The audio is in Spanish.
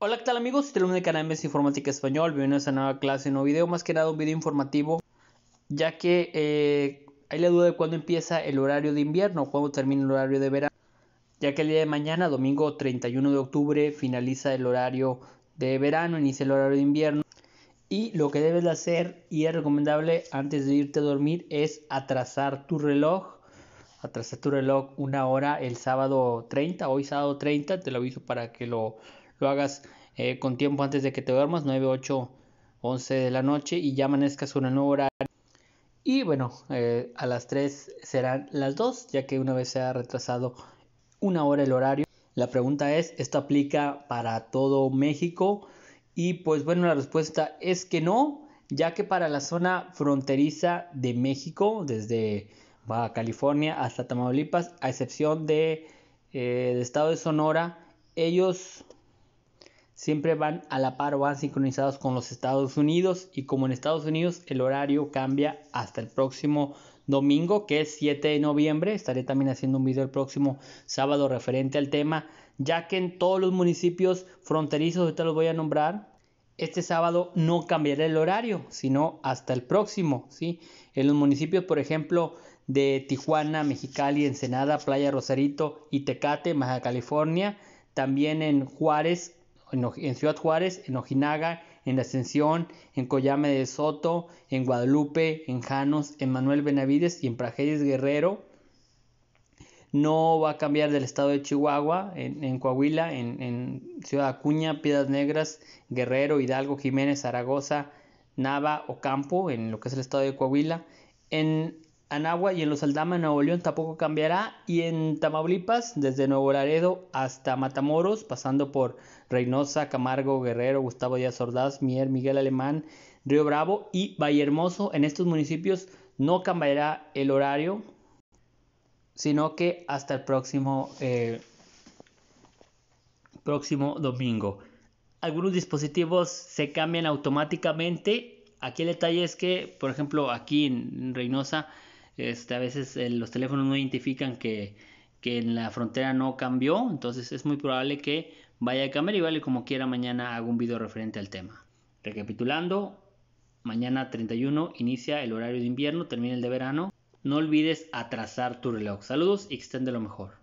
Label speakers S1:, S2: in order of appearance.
S1: Hola, ¿qué tal amigos? el de canal MS Informática Español. Bienvenidos a una nueva clase, un nuevo video, más que nada un video informativo, ya que hay eh, la duda de cuándo empieza el horario de invierno, cuándo termina el horario de verano, ya que el día de mañana, domingo 31 de octubre, finaliza el horario de verano, inicia el horario de invierno. Y lo que debes de hacer y es recomendable antes de irte a dormir es atrasar tu reloj Atrasar tu reloj una hora el sábado 30, hoy sábado 30, te lo aviso para que lo, lo hagas eh, con tiempo antes de que te duermas, 9, 8, 11 de la noche y ya amanezcas una nueva hora. Y bueno, eh, a las 3 serán las 2, ya que una vez se ha retrasado una hora el horario. La pregunta es, ¿esto aplica para todo México? Y pues bueno, la respuesta es que no, ya que para la zona fronteriza de México, desde Baja California hasta Tamaulipas, a excepción de, eh, del estado de Sonora, ellos siempre van a la par o van sincronizados con los Estados Unidos y como en Estados Unidos el horario cambia hasta el próximo domingo que es 7 de noviembre estaré también haciendo un video el próximo sábado referente al tema ya que en todos los municipios fronterizos ahorita los voy a nombrar este sábado no cambiará el horario sino hasta el próximo ¿sí? en los municipios por ejemplo de Tijuana, Mexicali, Ensenada, Playa Rosarito y Tecate, Baja California, también en Juárez, en, Ciudad Juárez, en Ojinaga, en La Ascensión, en Coyame de Soto, en Guadalupe, en Janos, en Manuel Benavides y en Prajedes Guerrero. No va a cambiar del estado de Chihuahua, en, Coahuila, en, Ciudad Acuña, Piedras Negras, Guerrero, Hidalgo, Jiménez, Zaragoza, Nava, Ocampo, en lo que es el estado de Coahuila. En Anagua y en los Aldama, Nuevo León, tampoco cambiará. Y en Tamaulipas, desde Nuevo Laredo hasta Matamoros, pasando por Reynosa, Camargo, Guerrero, Gustavo Díaz Ordaz, Mier, Miguel Alemán, Río Bravo y Vallehermoso, en estos municipios no cambiará el horario, sino que hasta el próximo, eh, próximo domingo. Algunos dispositivos se cambian automáticamente. Aquí el detalle es que, por ejemplo, aquí en Reynosa, este, a veces eh, los teléfonos no identifican que, en la frontera no cambió, entonces es muy probable que vaya a cambiar y vale como quiera mañana hago un video referente al tema. Recapitulando, mañana 31 inicia el horario de invierno, termina el de verano. No olvides atrasar tu reloj. Saludos y extende lo mejor.